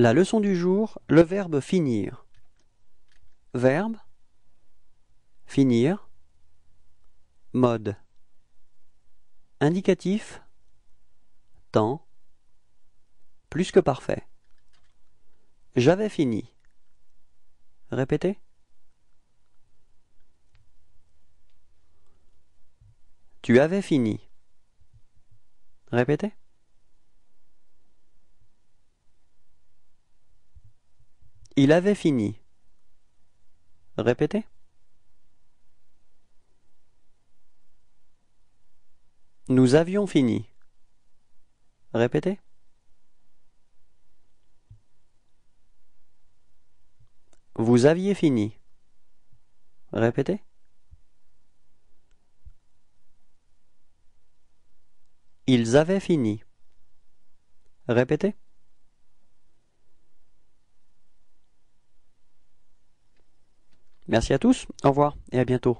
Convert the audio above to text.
La leçon du jour, le verbe finir. Verbe finir mode indicatif temps plus que parfait. J'avais fini. Répétez. Tu avais fini. Répétez. Il avait fini. Répétez. Nous avions fini. Répétez. Vous aviez fini. Répétez. Ils avaient fini. Répétez. Merci à tous, au revoir et à bientôt.